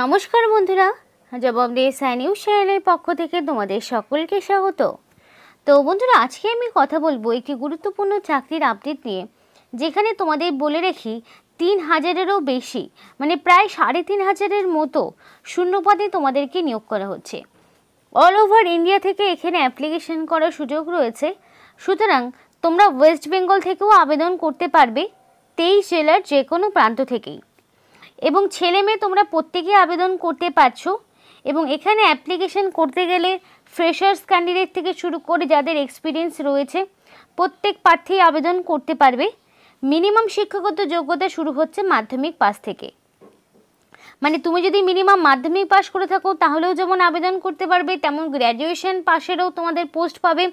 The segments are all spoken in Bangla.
নমস্কার বন্ধুরা জবাব দিয়ে সাই নিউজ চ্যানেলের পক্ষ থেকে তোমাদের সকলকে স্বাগত তো বন্ধুরা আজকে আমি কথা বলবো একটি গুরুত্বপূর্ণ চাকরির আপডেট নিয়ে যেখানে তোমাদের বলে রেখি তিন হাজারেরও বেশি মানে প্রায় সাড়ে তিন হাজারের মতো শূন্যপদে তোমাদেরকে নিয়োগ করা হচ্ছে অল ওভার ইন্ডিয়া থেকে এখানে অ্যাপ্লিকেশন করার সুযোগ রয়েছে সুতরাং তোমরা ওয়েস্ট বেঙ্গল থেকেও আবেদন করতে পারবে তেইশ জেলার যে কোনো প্রান্ত থেকেই এবং ছেলে মেয়ে তোমরা প্রত্যেকেই আবেদন করতে পারছো এবং এখানে অ্যাপ্লিকেশন করতে গেলে ফ্রেশার্স ক্যান্ডিডেট থেকে শুরু করে যাদের এক্সপিরিয়েন্স রয়েছে প্রত্যেক প্রার্থী আবেদন করতে পারবে মিনিমাম শিক্ষাগত যোগ্যতা শুরু হচ্ছে মাধ্যমিক পাস থেকে মানে তুমি যদি মিনিমাম মাধ্যমিক পাস করে থাকো তাহলেও যেমন আবেদন করতে পারবে তেমন গ্র্যাজুয়েশন পাশেরও তোমাদের পোস্ট পাবে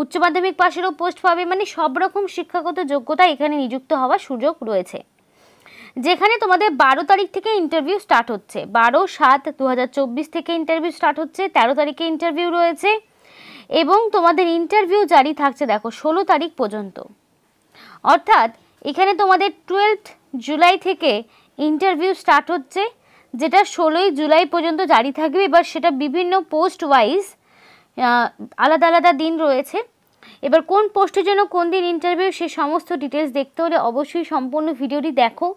উচ্চ মাধ্যমিক পাশেরও পোস্ট পাবে মানে সব রকম শিক্ষাগত যোগ্যতা এখানে নিযুক্ত হওয়ার সুযোগ রয়েছে যেখানে তোমাদের বারো তারিখ থেকে ইন্টারভিউ স্টার্ট হচ্ছে বারো সাত দু থেকে ইন্টারভিউ স্টার্ট হচ্ছে ১৩ তারিখে ইন্টারভিউ রয়েছে এবং তোমাদের ইন্টারভিউ জারি থাকছে দেখো ষোলো তারিখ পর্যন্ত অর্থাৎ এখানে তোমাদের টুয়েলভ জুলাই থেকে ইন্টারভিউ স্টার্ট হচ্ছে যেটা ষোলোই জুলাই পর্যন্ত জারি থাকবে এবার সেটা বিভিন্ন পোস্ট ওয়াইজ আলাদা আলাদা দিন রয়েছে এবার কোন পোস্টের জন্য কোন দিন ইন্টারভিউ সে সমস্ত ডিটেলস দেখতে হলে অবশ্যই সম্পূর্ণ ভিডিওটি দেখো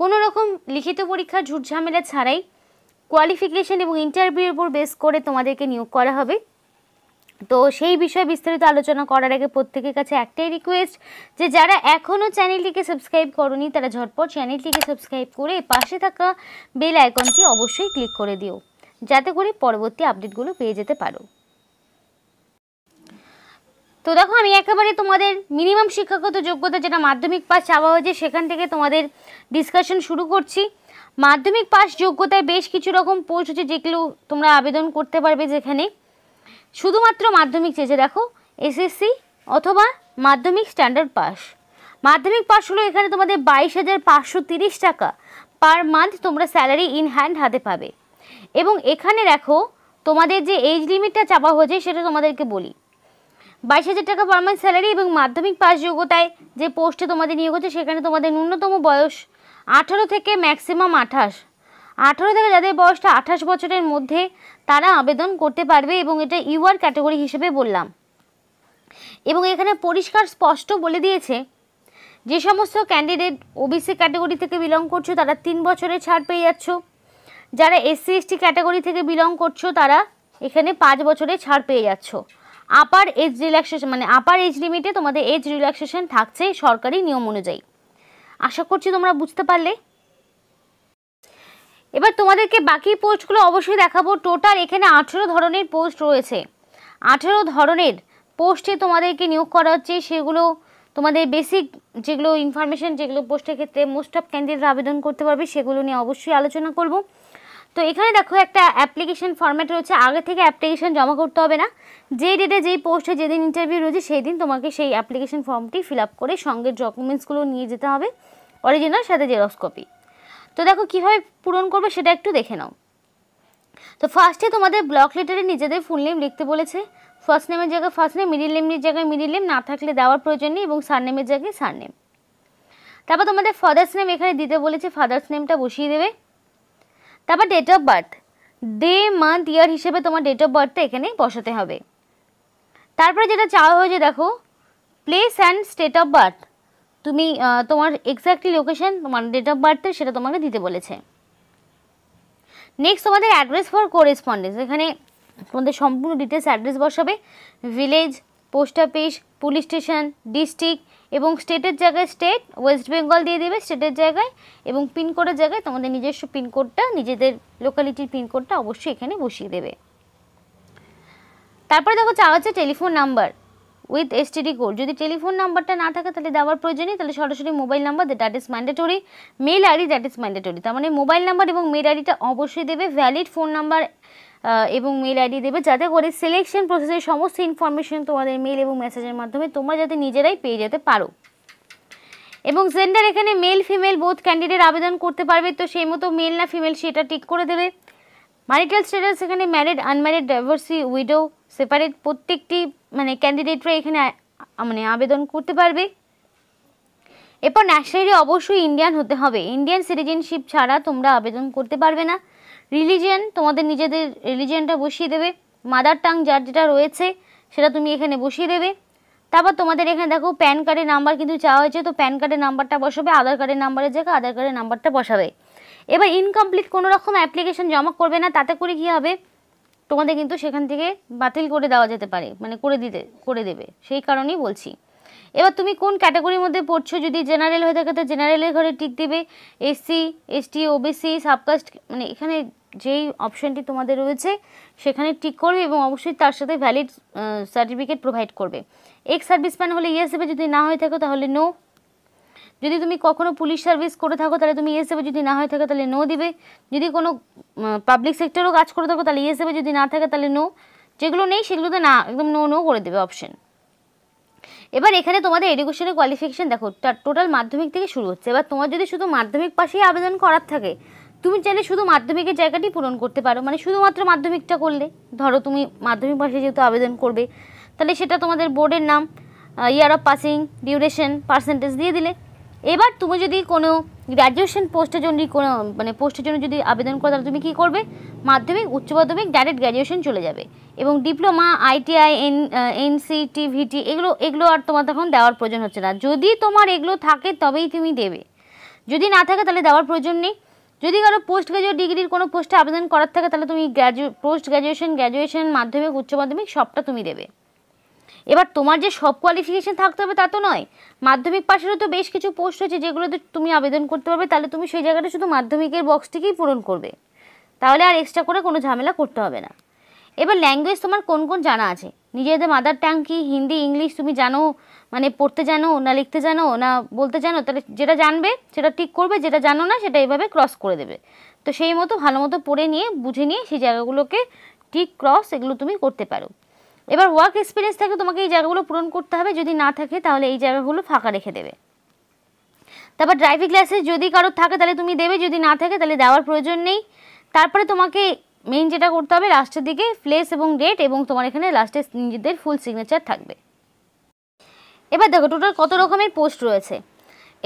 কোনো রকম লিখিত পরীক্ষা ঝুটঝামেলা ছাড়াই কোয়ালিফিকেশন এবং ইন্টারভিউর উপর বেস করে তোমাদেরকে নিয়োগ করা হবে তো সেই বিষয়ে বিস্তারিত আলোচনা করার আগে প্রত্যেকের কাছে একটাই রিকোয়েস্ট যে যারা এখনও চ্যানেলটিকে সাবস্ক্রাইব করনি তারা ঝটপট চ্যানেলটিকে সাবস্ক্রাইব করে পাশে থাকা বেল আইকনটি অবশ্যই ক্লিক করে দিও যাতে করে পরবর্তী আপডেটগুলো পেয়ে যেতে পারো তো দেখো আমি একেবারে তোমাদের মিনিমাম শিক্ষাগত যোগ্যতা যেটা মাধ্যমিক পাস চাওয়া হয়েছে সেখান থেকে তোমাদের ডিসকাশন শুরু করছি মাধ্যমিক পাস যোগ্যতায় বেশ কিছু রকম পোস্ট হচ্ছে যেগুলো তোমরা আবেদন করতে পারবে যেখানে শুধুমাত্র মাধ্যমিক চেয়েছে দেখো এসএসসি অথবা মাধ্যমিক স্ট্যান্ডার্ড পাস মাধ্যমিক পাস হলো এখানে তোমাদের বাইশ হাজার পাঁচশো তিরিশ টাকা পার মান্থ তোমরা স্যালারি ইন হ্যান্ড হাতে পাবে এবং এখানে দেখো তোমাদের যে এজ লিমিটটা চাপা হয়েছে সেটা তোমাদেরকে বলি বাইশ হাজার টাকা পার মান্থ স্যালারি এবং মাধ্যমিক পাস যোগ্যতায় যে পোস্টে তোমাদের নিয়োগ হচ্ছে সেখানে তোমাদের ন্যূনতম বয়স আঠারো থেকে ম্যাক্সিমাম আঠাশ আঠারো থেকে যাদের বয়সটা আঠাশ বছরের মধ্যে তারা আবেদন করতে পারবে এবং এটা ইউআর ক্যাটাগরি হিসেবে বললাম এবং এখানে পরিষ্কার স্পষ্ট বলে দিয়েছে যে সমস্ত ক্যান্ডিডেট ওবিসি ক্যাটাগরি থেকে বিলং করছো তারা তিন বছরে ছাড় পেয়ে যাচ্ছ যারা এসসি এসটি ক্যাটাগরি থেকে বিলং করছো তারা এখানে পাঁচ বছরে ছাড় পেয়ে যাচ্ছ আপার এজ রিল্যাক্সেশন মানে আপার এজ লিমিটে তোমাদের এজ রিল্যাক্সেশন থাকছে সরকারি নিয়ম অনুযায়ী আশা করছি তোমরা বুঝতে পারলে এবার তোমাদেরকে বাকি পোস্টগুলো অবশ্যই দেখাবো টোটাল এখানে আঠেরো ধরনের পোস্ট রয়েছে আঠেরো ধরনের পোস্টে তোমাদেরকে নিয়োগ করা হচ্ছে সেগুলো তোমাদের বেসিক যেগুলো ইনফরমেশান যেগুলো পোস্টের ক্ষেত্রে মোস্ট অফ ক্যান্ডিডেট আবেদন করতে পারবে সেগুলো নিয়ে অবশ্যই আলোচনা করব তো এখানে দেখো একটা অ্যাপ্লিকেশন ফর্ম্যাট রয়েছে আগে থেকে অ্যাপ্লিকেশন জমা করতে হবে না যেই ডেটে যেই পোস্টে যেদিন ইন্টারভিউ রয়েছে সেই দিন তোমাকে সেই অ্যাপ্লিকেশন ফর্মটি ফিল আপ করে সঙ্গে ডকুমেন্টসগুলো নিয়ে যেতে হবে অরিজিনাল সাথে জেরক্স কপি তো দেখো কীভাবে পূরণ করবে সেটা একটু দেখে নাও তো ফার্স্টে তোমাদের ব্লক লেটারে নিজেদের ফুল নেম লিখতে বলেছে ফার্স্ট নেমের জায়গায় ফার্স্ট নেম মিডিল নেমের জায়গায় মিডিল নেম না থাকলে দেওয়ার প্রয়োজন নেই এবং সারনেমের জায়গায় সারনেম তারপর তোমাদের ফাদার্স নেম এখানে দিতে বলেছে ফাদার্স নেমটা বসিয়ে দেবে তারপর date of birth day month year হিসেবে তোমার ডেট অফ বার্থটা এখানে বসাতে হবে তারপরে যেটা চাওয়া হয়েছে দেখো place and state of birth তুমি তোমার এক্স্যাক্টলি লোকেশন তোমার ডেট অফ বার্থটা সেটা তোমাকে দিতে বলেছে নেক্সট তোমাদের অ্যাড্রেস ফর করেসপন্ডেন্স এখানে তোমাদের সম্পূর্ণ ডিটেলস অ্যাড্রেস বসাবে village post office police station district এবং স্টেটের জায়গায় স্টেট ওয়েস্ট বেঙ্গল দিয়ে দেবে স্টেটের জায়গায় এবং পিনকোডের জায়গায় তোমাদের নিজস্ব পিনকোডটা নিজেদের লোকালিটির পিনকোডটা অবশ্যই এখানে বসিয়ে দেবে তারপরে দেখো চাওয়া হচ্ছে telephone number with STD code যদি টেলিফোন নাম্বারটা না থাকে তাহলে দেওয়ার নেই তাহলে সরাসরি mobile number that is mandatory mail ID that is mandatory তার মানে মোবাইল নাম্বার এবং মেল আইডিটা অবশ্যই দেবে ভ্যালিড ফোন নাম্বার এবং মেল আইডি দেবে যাতে করে সিলেকশন প্রসেসের সমস্ত ইনফরমেশন তোমাদের মেল এবং মেসেজের মাধ্যমে তোমরা যাতে নিজেরাই পেয়ে যেতে পারো এবং জেন্ডার এখানে মেল ফিমেল বোথ ক্যান্ডিডেট আবেদন করতে পারবে তো সেই মতো মেল না ফিমেল সেটা ঠিক করে দেবে মারিটাল স্ট্যাটাস এখানে married unmarried divorcee widow separate প্রত্যেকটি মানে ক্যান্ডিডেটরা এখানে মানে আবেদন করতে পারবে এরপর ন্যাশনালি অবশ্যই ইন্ডিয়ান হতে হবে ইন্ডিয়ান সিটিজেনশিপ ছাড়া তোমরা আবেদন করতে পারবে না রিলিজিয়ান তোমাদের নিজেদের রিলিজিয়ানটা বসিয়ে দেবে মাদার টাং যার যেটা রয়েছে সেটা তুমি এখানে বসিয়ে দেবে তারপর তোমাদের এখানে দেখো প্যান কার্ডের নাম্বার কিন্তু চাওয়া হয়েছে তো প্যান কার্ডের নাম্বারটা বসাবে আধার কার্ডের নাম্বারের জায়গায় আধার কার্ডের নাম্বারটা বসাবে এবার ইনকমপ্লিট কোনো রকম অ্যাপ্লিকেশন জমা করবে না তাতে করে কী হবে তোমাদের কিন্তু সেখান থেকে বাতিল করে দেওয়া যেতে পারে মানে করে দিতে করে দেবে সেই কারণেই বলছি এবার তুমি কোন ক্যাটাগরির মধ্যে পড়ছো যদি জেনারেল হয়ে থাকে তো জেনারেলের ঘরে টিক দেবে এসসি এসটি ওবিসি সাবকাস্ট মানে এখানে যেই অপশানটি তোমাদের রয়েছে সেখানে টিক করবে এবং অবশ্যই তার সাথে ভ্যালিড সার্টিফিকেট প্রোভাইড করবে এক্স প্যান হলে ইয়েস দেবে যদি না হয়ে থাকো তাহলে নো যদি তুমি কখনো পুলিশ সার্ভিস করে থাকো তাহলে তুমি ইয়েস যদি না হয়ে থাকে তাহলে নো দিবে যদি কোনো পাবলিক সেক্টরও কাজ করে থাকো তাহলে ইয়েস যদি না থাকে তাহলে নো যেগুলো নেই সেগুলোতে না একদম নো নো করে দেবে অপশন এবার এখানে তোমাদের এডুকেশনের কোয়ালিফিকেশান দেখো টোটাল মাধ্যমিক থেকে শুরু হচ্ছে এবার তোমার যদি শুধু মাধ্যমিক পাশেই আবেদন করার থাকে তুমি চাইলে শুধু মাধ্যমিকের জায়গাটি পূরণ করতে পারো মানে শুধুমাত্র মাধ্যমিকটা করলে ধরো তুমি মাধ্যমিক পাশে যেহেতু আবেদন করবে তাহলে সেটা তোমাদের বোর্ডের নাম year of passing duration percentage দিয়ে দিলে এবার তুমি যদি কোনো গ্র্যাজুয়েশন পোস্টের জন্য কোনো মানে পোস্টের জন্য যদি আবেদন করো তাহলে তুমি কী করবে মাধ্যমিক উচ্চ মাধ্যমিক ডাইরেক্ট গ্র্যাজুয়েশন চলে যাবে এবং diploma ITI N NCVT এগুলো এগুলো আর তোমার তখন দেওয়ার প্রয়োজন হচ্ছে না যদি তোমার এগুলো থাকে তবেই তুমি দেবে যদি না থাকে তাহলে দেওয়ার প্রয়োজন নেই যদি কারো পোস্ট গ্রাজুয়েট ডিগ্রির কোনো পোস্টে আবেদন করার থাকে তাহলে তুমি গ্র্যাজু পোস্ট গ্র্যাজুয়েশন গ্র্যাজুয়েশন মাধ্যমিক উচ্চ মাধ্যমিক সবটা তুমি দেবে এবার তোমার যে সব কোয়ালিফিকেশান থাকতে হবে তা তো নয় মাধ্যমিক পাশেরও তো বেশ কিছু পোস্ট হচ্ছে যেগুলোতে তুমি আবেদন করতে পারবে তাহলে তুমি সেই জায়গাটা শুধু মাধ্যমিকের বক্সটিকেই পূরণ করবে তাহলে আর এক্সট্রা করে কোনো ঝামেলা করতে হবে না এবার ল্যাঙ্গুয়েজ তোমার কোন কোন জানা আছে নিজেদের মাদার টাং কি হিন্দি ইংলিশ তুমি জানো মানে পড়তে জানো না লিখতে জানো না বলতে জানো তাহলে যেটা জানবে সেটা ঠিক করবে যেটা জানো না সেটা এভাবে ক্রস করে দেবে তো সেই মতো ভালো মতো পড়ে নিয়ে বুঝে নিয়ে সেই জায়গাগুলোকে ঠিক ক্রস এগুলো তুমি করতে পারো এবার ওয়ার্ক এক্সপিরিয়েন্স থাকে তোমাকে এই জায়গাগুলো পূরণ করতে হবে যদি না থাকে তাহলে এই জায়গাগুলো ফাঁকা রেখে দেবে তারপর ড্রাইভিং লাইসেন্স যদি কারোর থাকে তাহলে তুমি দেবে যদি না থাকে তাহলে দেওয়ার প্রয়োজন নেই তারপরে তোমাকে মেইন যেটা করতে হবে লাস্টের দিকে প্লেস এবং ডেট এবং তোমার এখানে লাস্টে নিজেদের ফুল সিগনেচার থাকবে এবার দেখো টোটাল কত রকমের পোস্ট রয়েছে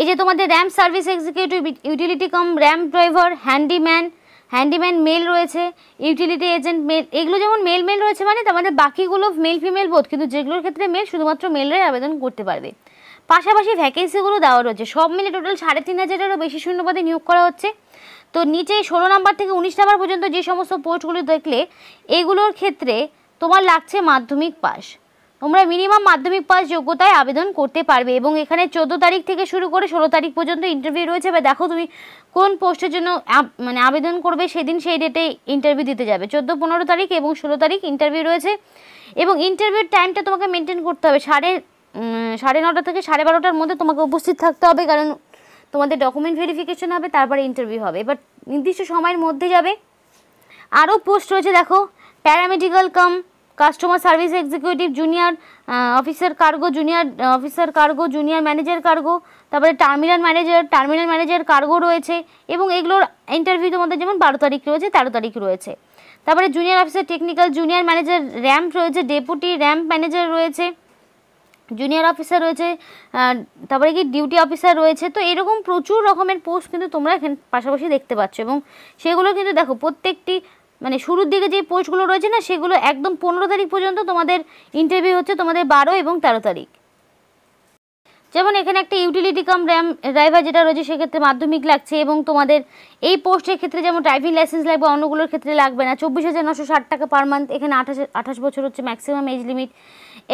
এই যে তোমাদের ramp service executive utility cum ramp driver handyman handyman male রয়েছে ইউটিলিটি এজেন্ট মেল এগুলো যেমন মেল মেল রয়েছে মানে আমাদের বাকিগুলো মেল ফিমেল বোধ কিন্তু যেগুলোর ক্ষেত্রে মেল শুধুমাত্র মেলরাই আবেদন করতে পারবে পাশাপাশি ভ্যাকেন্সিগুলো দেওয়া রয়েছে সব মিলে টোটাল সাড়ে তিন হাজারেরও বেশি শূন্যপদে নিয়োগ করা হচ্ছে তো নিচে ষোলো নাম্বার থেকে উনিশ নাম্বার পর্যন্ত যে সমস্ত পোস্টগুলো দেখলে এগুলোর ক্ষেত্রে তোমার লাগছে মাধ্যমিক পাস তোমরা মিনিমাম মাধ্যমিক পাস যোগ্যতায় আবেদন করতে পারবে এবং এখানে চোদ্দ তারিখ থেকে শুরু করে ষোলো তারিখ পর্যন্ত ইন্টারভিউ রয়েছে বা দেখো তুমি কোন পোস্টের জন্য মানে আবেদন করবে সেদিন সেই ডেটে ইন্টারভিউ দিতে যাবে চোদ্দ পনেরো তারিখ এবং ষোলো তারিখ ইন্টারভিউ রয়েছে এবং ইন্টারভিউর টাইমটা তোমাকে মেনটেন করতে হবে সাড়ে সাড়ে নটা থেকে সাড়ে বারোটার মধ্যে তোমাকে উপস্থিত থাকতে হবে কারণ তোমাদের ডকুমেন্ট ভেরিফিকেশন হবে তারপরে ইন্টারভিউ হবে এবার নির্দিষ্ট সময়ের মধ্যে যাবে আরও পোস্ট রয়েছে দেখো paramedical cum customer service executive junior officer cargo junior officer cargo junior manager cargo তারপরে terminal manager terminal manager cargo রয়েছে এবং এগুলোর ইন্টারভিউ তোমাদের যেমন বারো তারিখ রয়েছে তেরো তারিখ রয়েছে তারপরে junior officer technical junior manager ramp রয়েছে ডেপুটি র্যাম্প ম্যানেজার রয়েছে জুনিয়র অফিসার রয়েছে তারপরে কি ডিউটি অফিসার রয়েছে তো এরকম প্রচুর রকমের পোস্ট কিন্তু তোমরা এখানে পাশাপাশি দেখতে পাচ্ছ এবং সেগুলো কিন্তু দেখো প্রত্যেকটি মানে শুরুর দিকে যে পোস্টগুলো রয়েছে না সেগুলো একদম পনেরো তারিখ পর্যন্ত তোমাদের ইন্টারভিউ হচ্ছে তোমাদের বারো এবং তেরো তারিখ যেমন এখানে একটা ইউটিলিটি কাম র্যাম ড্রাইভার যেটা রয়েছে সেক্ষেত্রে মাধ্যমিক লাগছে এবং তোমাদের এই পোস্টের ক্ষেত্রে যেমন ড্রাইভিং লাইসেন্স লাগবে অন্যগুলোর ক্ষেত্রে লাগবে না চব্বিশ হাজার নশো ষাট টাকা পার মান্থ এখানে আঠাশ আঠাশ বছর হচ্ছে ম্যাক্সিমাম এজ লিমিট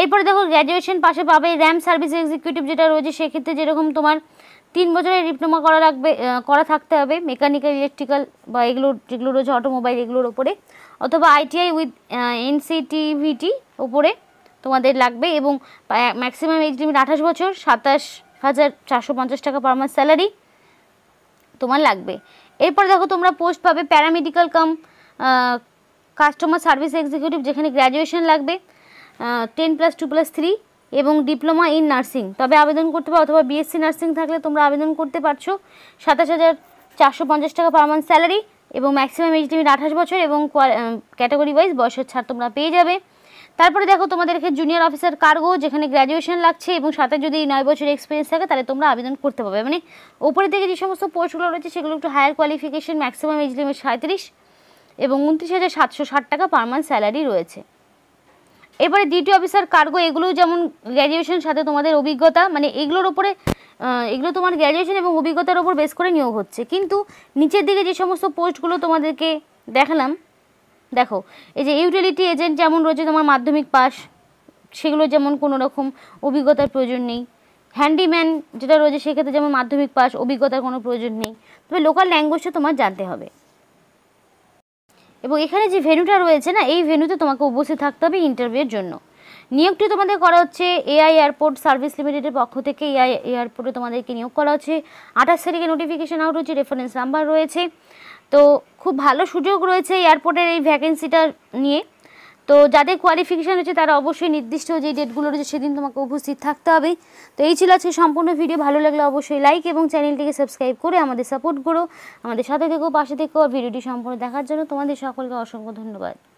এরপরে দেখো গ্র্যাজুয়েশন পাশে পাবে র্যাম সার্ভিস এক্সিকিউটিভ যেটা রয়েছে সেক্ষেত্রে যেরকম তোমার তিন বছরের ডিপ্লোমা করা লাগবে করা থাকতে হবে মেকানিক্যাল ইলেকট্রিক্যাল বা এগুলো যেগুলো রয়েছে অটোমোবাইল এগুলোর ওপরে অথবা আইটিআই উইথ এনসিটিভিটি ওপরে তোমাদের লাগবে এবং ম্যাক্সিমাম এজ লিমিট আঠাশ বছর সাতাশ হাজার চারশো পঞ্চাশ টাকা পার মাস স্যালারি তোমার লাগবে এরপর দেখো তোমরা পোস্ট পাবে paramedical cum customer service executive যেখানে গ্র্যাজুয়েশন লাগবে ten plus two plus three এবং ডিপ্লোমা ইন নার্সিং তবে আবেদন করতে পারো অথবা বিএসসি নার্সিং থাকলে তোমরা আবেদন করতে পারছো সাতাশ হাজার চারশো পঞ্চাশ টাকা পার মান্থ স্যালারি এবং ম্যাক্সিমাম এজ লিমিট আঠাশ বছর এবং ক্যাটাগরি ওয়াইজ বয়সের ছাড় তোমরা পেয়ে যাবে তারপরে দেখো তোমাদেরকে জুনিয়র অফিসার কার্গো যেখানে গ্র্যাজুয়েশন লাগছে এবং সাথে যদি নয় বছর এক্সপিরিয়েন্স থাকে তাহলে তোমরা আবেদন করতে পারবে মানে ওপরে থেকে যে সমস্ত পোস্টগুলো রয়েছে সেগুলো একটু higher qualification maximum age limit সাঁত্রিশ এবং উনত্রিশ হাজার সাতশো ষাট টাকা পার মান্থ স্যালারি রয়েছে এবারে ডিউটি অফিসার কার্গো এগুলোও যেমন গ্র্যাজুয়েশন সাথে তোমাদের অভিজ্ঞতা মানে এগুলোর ওপরে এগুলো তোমার গ্র্যাজুয়েশন এবং অভিজ্ঞতার ওপর বেস করে নিয়োগ হচ্ছে কিন্তু নিচের দিকে যে সমস্ত পোস্টগুলো তোমাদেরকে দেখালাম দেখো এই যে ইউটিলিটি এজেন্ট যেমন রয়েছে তোমার মাধ্যমিক পাস সেগুলো যেমন কোনো রকম অভিজ্ঞতার প্রয়োজন নেই হ্যান্ডিম্যান যেটা রয়েছে সেক্ষেত্রে যেমন মাধ্যমিক পাস অভিজ্ঞতার কোনো প্রয়োজন নেই তবে লোকাল ল্যাঙ্গুয়েজটা তোমার জানতে হবে এবং এখানে যে ভেনুটা রয়েছে না এই ভেনুতে তোমাকে উপস্থিত থাকতে হবে ইন্টারভিউয়ের জন্য নিয়োগটি তোমাদের করা হচ্ছে এআই এয়ারপোর্ট সার্ভিস লিমিটেডের পক্ষ থেকে এআই এয়ারপোর্টে তোমাদেরকে নিয়োগ করা হচ্ছে আঠাশ তারিখে নোটিফিকেশান আউট হচ্ছে রেফারেন্স নাম্বার রয়েছে তো খুব ভালো সুযোগ রয়েছে এয়ারপোর্টের এই ভ্যাকেন্সিটা নিয়ে তো যাদের কোয়ালিফিকেশান হচ্ছে তারা অবশ্যই নির্দিষ্ট যে ডেটগুলো রয়েছে সেদিন তোমাকে উপস্থিত থাকতে হবে তো এই ছিল আজকে সম্পূর্ণ ভিডিও ভালো লাগলে অবশ্যই লাইক এবং চ্যানেলটিকে সাবস্ক্রাইব করে আমাদের সাপোর্ট করো আমাদের সাথে থেকেও পাশে থেকেও ভিডিওটি সম্পূর্ণ দেখার জন্য তোমাদের সকলকে অসংখ্য ধন্যবাদ